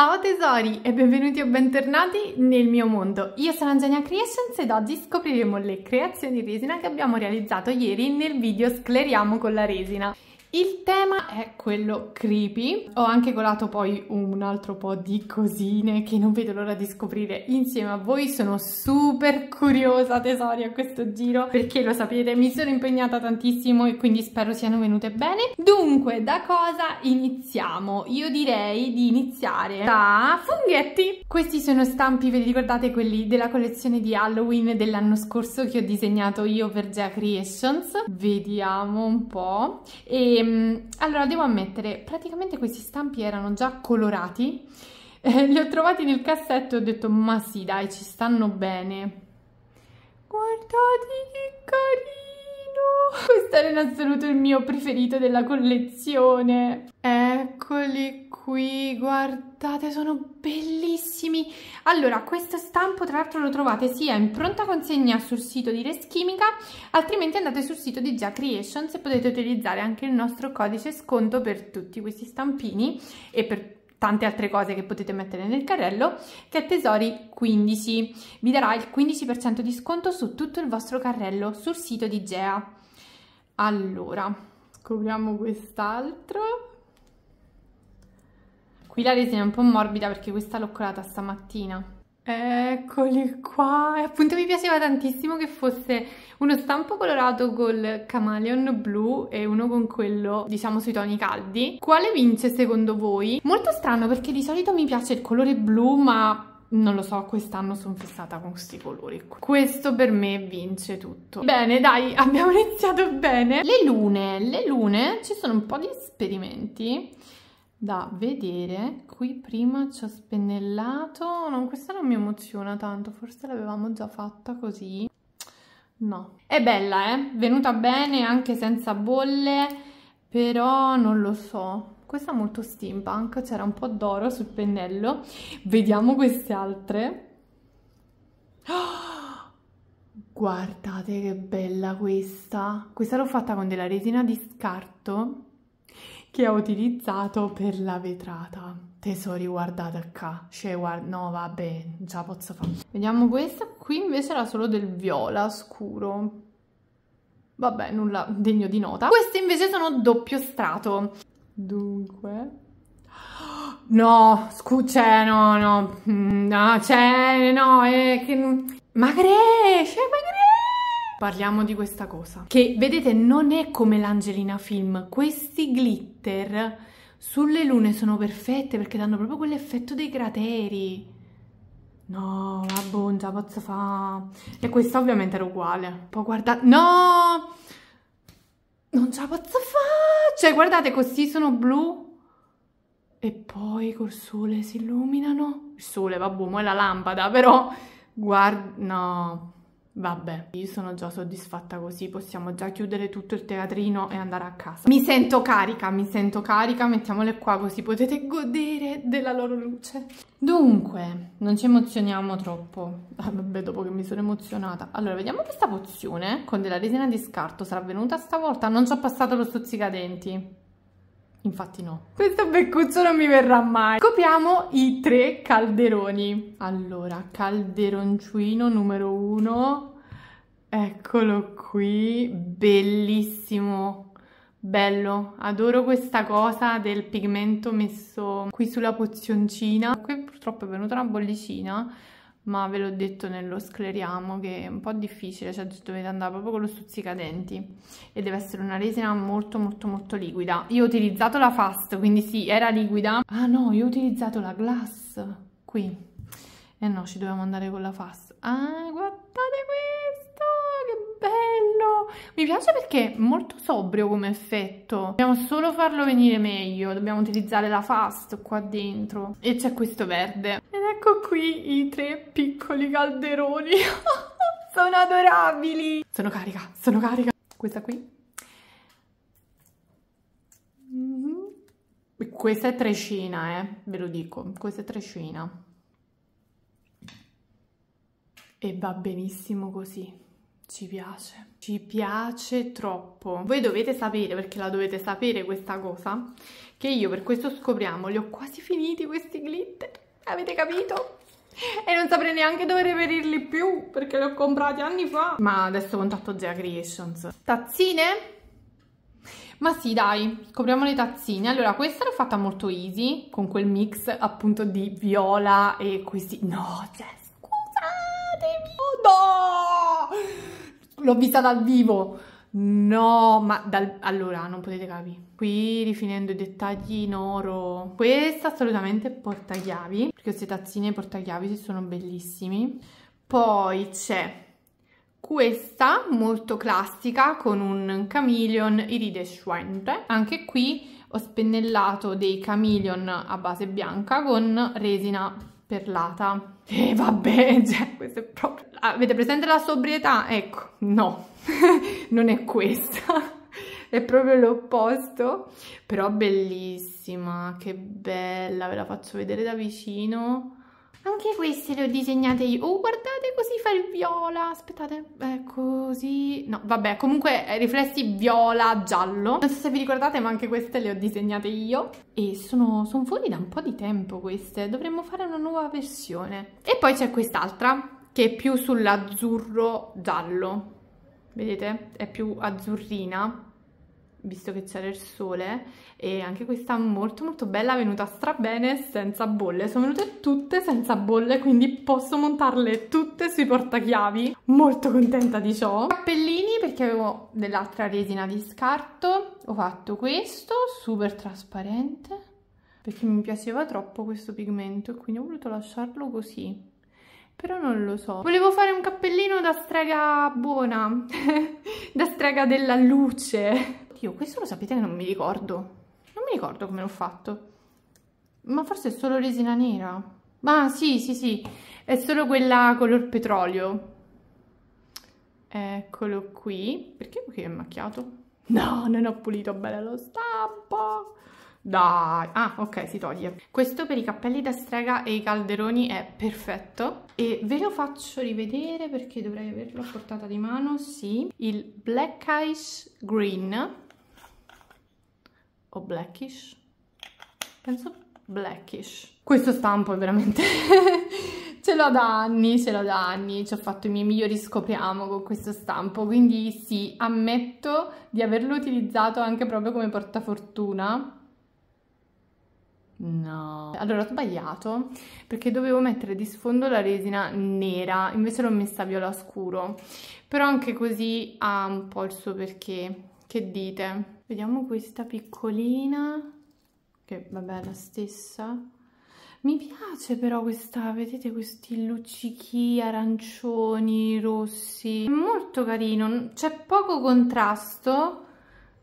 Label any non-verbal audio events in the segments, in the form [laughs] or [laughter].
Ciao tesori e benvenuti o bentornati nel mio mondo. Io sono Antonia Creations ed oggi scopriremo le creazioni resina che abbiamo realizzato ieri nel video Scleriamo con la resina. Il tema è quello creepy, ho anche colato poi un altro po' di cosine che non vedo l'ora di scoprire insieme a voi, sono super curiosa tesori a questo giro perché lo sapete mi sono impegnata tantissimo e quindi spero siano venute bene. Dunque da cosa iniziamo? Io direi di iniziare da funghetti! Questi sono stampi, ve li ricordate quelli della collezione di Halloween dell'anno scorso che ho disegnato io per Jack Creations? Vediamo un po' e Ehm, allora devo ammettere, praticamente questi stampi erano già colorati, [laughs] eh, li ho trovati nel cassetto e ho detto ma sì dai ci stanno bene. Guardate che carini! no, questo era in assoluto il mio preferito della collezione. Eccoli qui, guardate, sono bellissimi. Allora, questo stampo tra l'altro lo trovate sia in pronta consegna sul sito di Reschimica, altrimenti andate sul sito di Gia Creations e potete utilizzare anche il nostro codice sconto per tutti questi stampini e per tante altre cose che potete mettere nel carrello che è Tesori 15 vi darà il 15% di sconto su tutto il vostro carrello sul sito di Gea allora, scopriamo quest'altro. Qui la resina è un po' morbida perché questa l'ho colata stamattina. Eccoli qua, e appunto mi piaceva tantissimo che fosse uno stampo colorato col chameleon blu e uno con quello, diciamo, sui toni caldi. Quale vince secondo voi? Molto strano perché di solito mi piace il colore blu, ma non lo so, quest'anno sono fissata con questi colori. Questo per me vince tutto. Bene, dai, [laughs] abbiamo iniziato bene. Le lune, le lune, ci sono un po' di esperimenti da vedere. Qui prima ci ho spennellato, No, questa non mi emoziona tanto, forse l'avevamo già fatta così. No. È bella, eh? Venuta bene anche senza bolle, però non lo so. Questa è molto steampunk, c'era un po' d'oro sul pennello. Vediamo queste altre. Oh, [gasps] guardate che bella questa. Questa l'ho fatta con della resina di scarto che ho utilizzato per la vetrata. Tesori, guardate qua. Cioè, guard no, vabbè, già ce la posso fare. Vediamo questa. Qui invece era solo del viola scuro. Vabbè, nulla degno di nota. Queste invece sono doppio strato. Dunque... No, scusa, cioè, no, no, mm, no, cioè, no, è che... Magre, cioè, magre! Parliamo di questa cosa, che vedete non è come l'Angelina Film, questi glitter sulle lune sono perfette perché danno proprio quell'effetto dei crateri. No, vabbè, non ce la E questa ovviamente era uguale. Poi guarda... No! Non ce la posso fare! Cioè, guardate, così sono blu. E poi col sole si illuminano. Il sole, vabbè, mo è la lampada, però... Guarda... No... Vabbè, io sono già soddisfatta così, possiamo già chiudere tutto il teatrino e andare a casa. Mi sento carica, mi sento carica, mettiamole qua così potete godere della loro luce. Dunque, non ci emozioniamo troppo. Ah, vabbè, dopo che mi sono emozionata. Allora, vediamo questa pozione eh, con della resina di scarto. Sarà venuta stavolta? Non ci ho passato lo stuzzicadenti. Infatti no. Questo beccuccio non mi verrà mai. Copiamo i tre calderoni. Allora, calderoncino numero uno. Eccolo qui. Bellissimo. Bello. Adoro questa cosa del pigmento messo qui sulla pozioncina. Qui purtroppo è venuta una bollicina ma ve l'ho detto nello scleriamo che è un po' difficile, cioè dovete andare proprio con lo stuzzicadenti e deve essere una resina molto molto molto liquida. Io ho utilizzato la Fast, quindi sì, era liquida. Ah no, io ho utilizzato la Glass qui. E eh no, ci dovevamo andare con la Fast. Ah, guardate questo! bello! Mi piace perché è molto sobrio come effetto. Dobbiamo solo farlo venire meglio, dobbiamo utilizzare la fast qua dentro. E c'è questo verde. Ed ecco qui i tre piccoli calderoni. [laughs] sono adorabili! Sono carica, sono carica. Questa qui. Mhm. Questa è trescina, eh, ve lo dico. Questa è trescina e va benissimo così. Ci piace, ci piace troppo. Voi dovete sapere, perché la dovete sapere questa cosa, che io per questo scopriamo, li ho quasi finiti questi glitter, avete capito? E non saprei neanche dove reperirli più, perché li ho comprati anni fa. Ma adesso contatto Zea Creations. Tazzine? Ma sì, dai, scopriamo le tazzine. Allora, questa l'ho fatta molto easy, con quel mix appunto di viola e questi... No, cioè, scusatemi! Oh, no! L'ho vista dal vivo. No, ma dal... allora non potete capire. Qui rifinendo i dettagli in oro. Questa assolutamente è portachiavi, perché queste tazzine portachiavi sono bellissimi. Poi c'è questa molto classica con un chameleon iridescente. Anche qui ho spennellato dei chameleon a base bianca con resina perlata. [laughs] E eh, vabbè, cioè, questo è proprio... Ah, avete presente la sobrietà? Ecco, no, [laughs] non è questa. [laughs] è proprio l'opposto, però bellissima, che bella, ve la faccio vedere da vicino. Anche queste le ho disegnate io. Oh, guardate, così fa il viola. Aspettate, eh, così... No, vabbè, comunque eh, riflessi viola, giallo. Non so se vi ricordate, ma anche queste le ho disegnate io. E sono, sono fuori da un po' di tempo queste. Dovremmo fare una nuova versione. E poi c'è quest'altra, che è più sull'azzurro giallo. Vedete? È più azzurrina visto che c'era il sole e anche questa molto molto bella è venuta bene senza bolle sono venute tutte senza bolle quindi posso montarle tutte sui portachiavi molto contenta di ciò cappellini perché avevo dell'altra resina di scarto ho fatto questo super trasparente perché mi piaceva troppo questo pigmento e quindi ho voluto lasciarlo così però non lo so. Volevo fare un cappellino da strega buona, [laughs] da strega della luce. Oddio, questo lo sapete che non mi ricordo. Non mi ricordo come l'ho fatto. Ma forse è solo resina nera. Ma sì, sì, sì. È solo quella color petrolio. Eccolo qui. Perché qui è macchiato? No, non ho pulito bene lo stampo. Dai. Ah, ok, si toglie. Questo per i cappelli da strega e i calderoni è perfetto. E ve lo faccio rivedere perché dovrei averlo a portata di mano, sì. Il Black Ice Green o blackish? Penso blackish. Questo stampo è veramente... [laughs] ce l'ho da anni, ce l'ho da anni, ci ho fatto i miei migliori scopriamo con questo stampo, quindi sì, ammetto di averlo utilizzato anche proprio come portafortuna. No, allora ho sbagliato perché dovevo mettere di sfondo la resina nera, invece l'ho messa viola scuro, però anche così ha un po' il suo perché, che dite? Vediamo questa piccolina, che vabbè è la stessa. Mi piace però questa, vedete questi luccichi arancioni, rossi. Molto carino, c'è poco contrasto,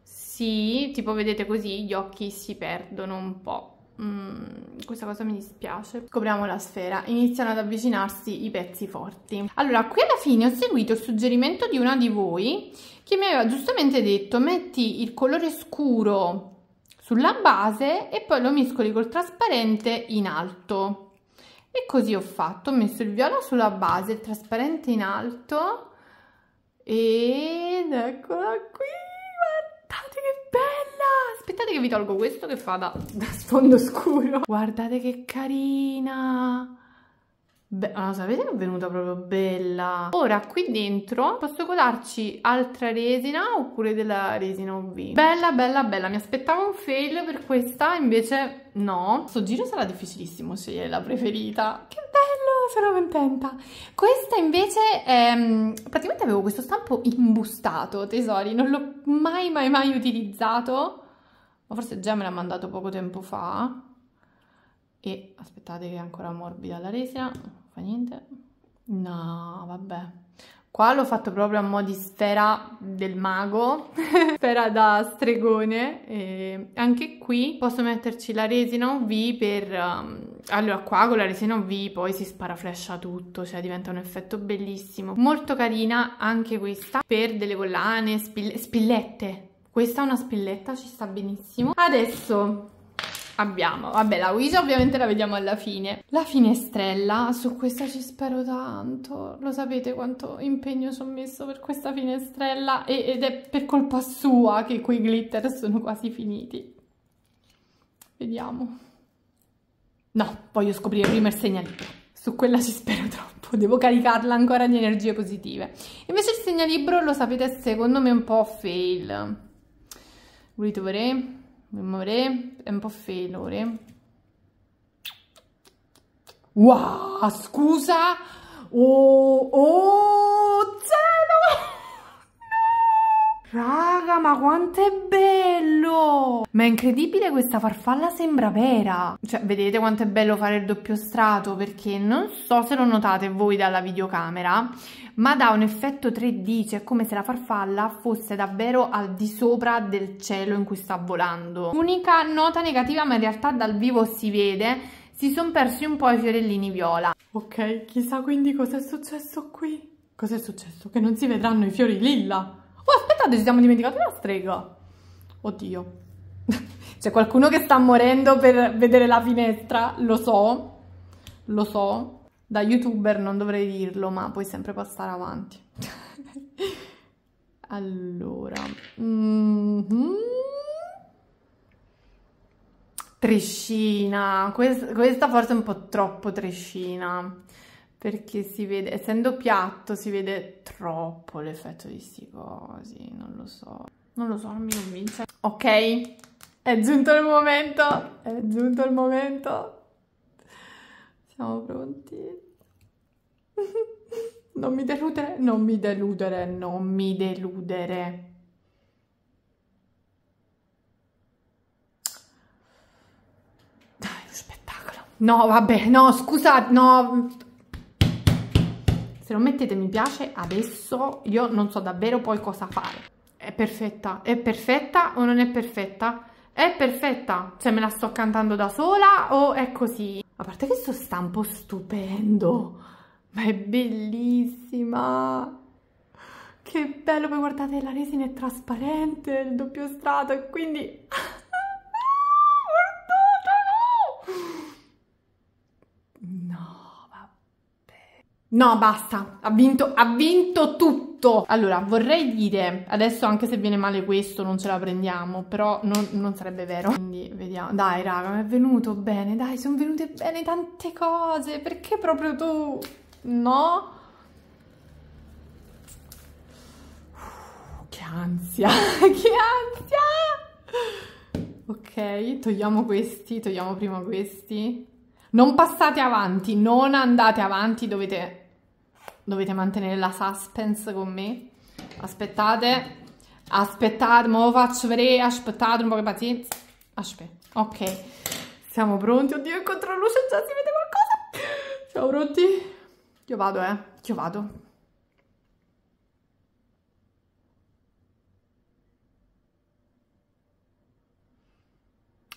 sì, tipo vedete così gli occhi si perdono un po'. Mm, questa cosa mi dispiace scopriamo la sfera iniziano ad avvicinarsi i pezzi forti allora qui alla fine ho seguito il suggerimento di una di voi che mi aveva giustamente detto metti il colore scuro sulla base e poi lo miscoli col trasparente in alto e così ho fatto ho messo il viola sulla base il trasparente in alto ed eccola qui guardate che bella aspettate che vi tolgo questo che fa da, da sfondo scuro guardate che carina Beh, ah, sapete che è venuta proprio bella? Ora qui dentro posso colarci altra resina oppure della resina UV. Bella, bella, bella. Mi aspettavo un fail per questa, invece no. Sto giro sarà difficilissimo scegliere la preferita. Che bello, sono contenta. Questa invece, è, ehm, praticamente avevo questo stampo imbustato, tesori. Non l'ho mai, mai, mai utilizzato. Ma forse già me l'ha mandato poco tempo fa. E aspettate che è ancora morbida la resina fa niente. No, vabbè. Qua l'ho fatto proprio a mo' di sfera del mago, [laughs] sfera da stregone. E anche qui posso metterci la resina UV per... Um, allora qua con la resina UV poi si sparaflescia tutto, cioè diventa un effetto bellissimo. Molto carina anche questa per delle collane, spille, spillette. Questa è una spilletta, ci sta benissimo. Adesso abbiamo, vabbè la Ouija ovviamente la vediamo alla fine. La finestrella, su questa ci spero tanto, lo sapete quanto impegno ci ho messo per questa finestrella e, ed è per colpa sua che quei glitter sono quasi finiti. Vediamo. No, voglio scoprire prima il segnalibro. Su quella ci spero troppo, devo caricarla ancora di energie positive. Invece il segnalibro, lo sapete, secondo me è un po' fail. Ritroveremo Amore, è un po' felore. Wow, scusa! Oh, oh! Raga, ma quanto è bello! Ma è incredibile, questa farfalla sembra vera. Cioè, vedete quanto è bello fare il doppio strato? Perché non so se lo notate voi dalla videocamera, ma dà un effetto 3D, cioè come se la farfalla fosse davvero al di sopra del cielo in cui sta volando. Unica nota negativa, ma in realtà dal vivo si vede, si sono persi un po' i fiorellini viola. Ok, chissà quindi cosa è successo qui. Cos'è successo? Che non si vedranno i fiori lilla. Oh, aspettate, ci siamo dimenticati una strega. Oddio. [laughs] C'è qualcuno che sta morendo per vedere la finestra, lo so, lo so. Da youtuber non dovrei dirlo, ma puoi sempre passare avanti. [laughs] allora... Mm -hmm. Trescina, questa, questa forse è un po' troppo trescina perché si vede, essendo piatto, si vede troppo l'effetto di sti cosi, non lo so. Non lo so, non mi convince. Ok, è giunto il momento, è giunto il momento. Siamo pronti? [laughs] non mi deludere, non mi deludere, non mi deludere. Dai, lo spettacolo. No, vabbè, no, scusa, no... Se non mettete mi piace adesso io non so davvero poi cosa fare. È perfetta, è perfetta o non è perfetta? È perfetta, cioè me la sto cantando da sola o è così? A parte questo stampo stupendo, ma è bellissima! Che bello, poi guardate, la resina è trasparente, il doppio strato e quindi... No, basta, ha vinto, ha vinto tutto. Allora, vorrei dire, adesso anche se viene male questo non ce la prendiamo, però non, non sarebbe vero. Quindi vediamo. Dai, raga, mi è venuto bene, dai, sono venute bene tante cose. Perché proprio tu? No? Che ansia, [laughs] che ansia! Ok, togliamo questi, togliamo prima questi. Non passate avanti, non andate avanti, dovete dovete mantenere la suspense con me. Aspettate, aspettate, mo faccio vedere, aspettate un po' che pazienza. Aspetta, ok, siamo pronti. Oddio, incontro la luce, già si vede qualcosa. Siamo pronti? Io vado, eh, io vado.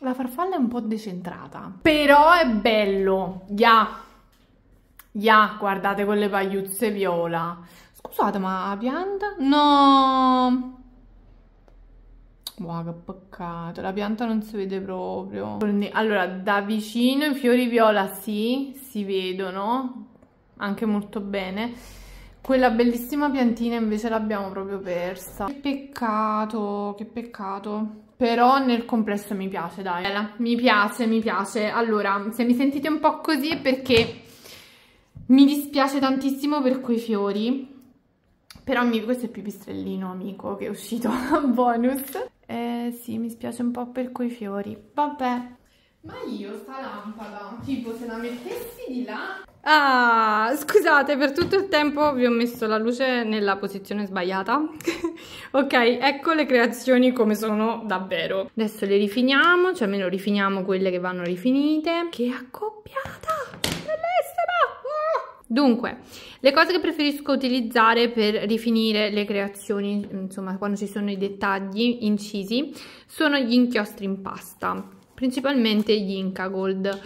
La farfalla è un po' decentrata, però è bello, ya. Yeah. Ya, guardate quelle pagliuzze viola. Scusate, ma pianta? No! Wow, che peccato, la pianta non si vede proprio. Allora, da vicino i fiori viola sì, si vedono, anche molto bene. Quella bellissima piantina invece l'abbiamo proprio persa. Che peccato, che peccato. Però nel complesso mi piace, dai. Mi piace, mi piace. Allora, se mi sentite un po' così è perché mi dispiace tantissimo per quei fiori, però mi, questo è il pipistrellino amico che è uscito [laughs] a bonus. Eh sì, mi spiace un po' per quei fiori. Vabbè. Ma io sta lampada, tipo se la mettessi di là... Ah, scusate, per tutto il tempo vi ho messo la luce nella posizione sbagliata. [laughs] ok, ecco le creazioni come sono davvero. Adesso le rifiniamo, cioè almeno rifiniamo quelle che vanno rifinite. Che accoppiata! Dunque, le cose che preferisco utilizzare per rifinire le creazioni, insomma quando ci sono i dettagli incisi, sono gli inchiostri in pasta, principalmente gli Inca Gold.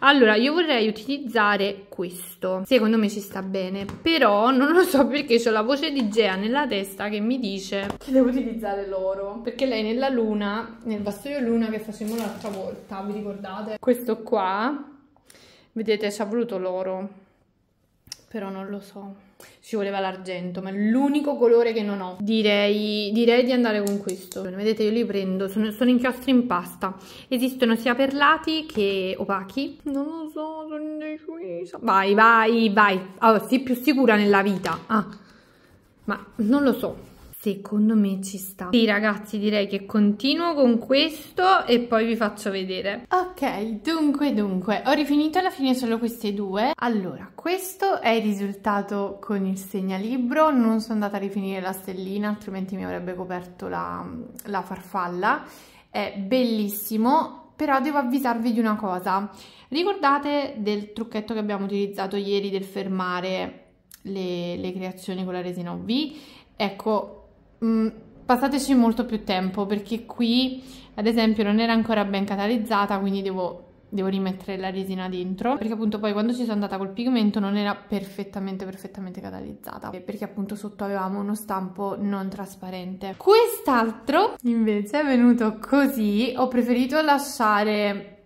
Allora, io vorrei utilizzare questo, secondo me ci sta bene, però non lo so perché ho la voce di Gea nella testa che mi dice che devo utilizzare l'oro, perché lei nella luna, nel vassoio luna che facevamo l'altra volta, vi ricordate? Questo qua, vedete ci ha voluto l'oro però non lo so. Ci voleva l'argento, ma è l'unico colore che non ho. Direi, direi di andare con questo. Vedete, io li prendo, sono, sono inchiostri in pasta. Esistono sia perlati che opachi. Non lo so, sono indecisa. Vai, vai, vai. Allora, oh, sei più sicura nella vita. Ah, ma non lo so secondo me ci sta. Sì ragazzi direi che continuo con questo e poi vi faccio vedere. Ok dunque dunque ho rifinito alla fine solo queste due. Allora questo è il risultato con il segnalibro, non sono andata a rifinire la stellina altrimenti mi avrebbe coperto la, la farfalla. È bellissimo, però devo avvisarvi di una cosa. Ricordate del trucchetto che abbiamo utilizzato ieri del fermare le, le creazioni con la resina UV Ecco, Mm, passateci molto più tempo perché qui ad esempio non era ancora ben catalizzata quindi devo, devo rimettere la resina dentro perché appunto poi quando ci sono andata col pigmento non era perfettamente perfettamente catalizzata perché appunto sotto avevamo uno stampo non trasparente quest'altro invece è venuto così ho preferito lasciare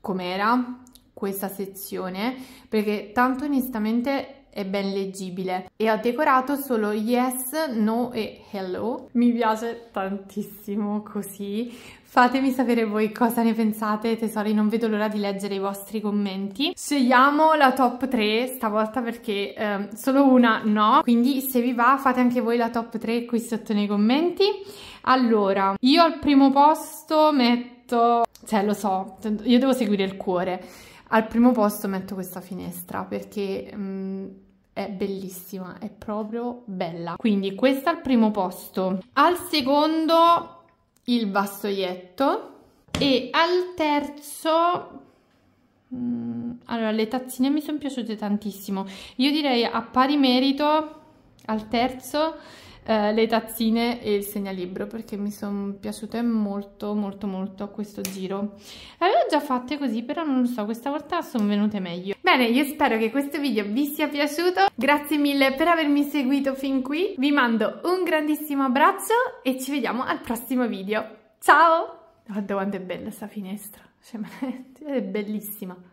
com'era questa sezione perché tanto onestamente e ben leggibile e ho decorato solo yes, no e hello. Mi piace tantissimo così. Fatemi sapere voi cosa ne pensate, tesori, non vedo l'ora di leggere i vostri commenti. Scegliamo la top 3 stavolta perché eh, solo una no, quindi se vi va fate anche voi la top 3 qui sotto nei commenti. Allora, io al primo posto metto... cioè lo so, io devo seguire il cuore. Al primo posto metto questa finestra perché mh, mm, è bellissima, è proprio bella. Quindi questa al primo posto. Al secondo il vassoietto e al terzo... Mm, allora, le tazzine mi sono piaciute tantissimo. Io direi a pari merito al terzo eh, le tazzine e il segnalibro perché mi sono piaciute molto molto molto a questo giro. le Avevo già fatte così però non lo so, questa volta sono venute meglio. Bene, io spero che questo video vi sia piaciuto, grazie mille per avermi seguito fin qui, vi mando un grandissimo abbraccio e ci vediamo al prossimo video. Ciao! Guarda quanto è bella sta finestra, cioè, [laughs] è bellissima.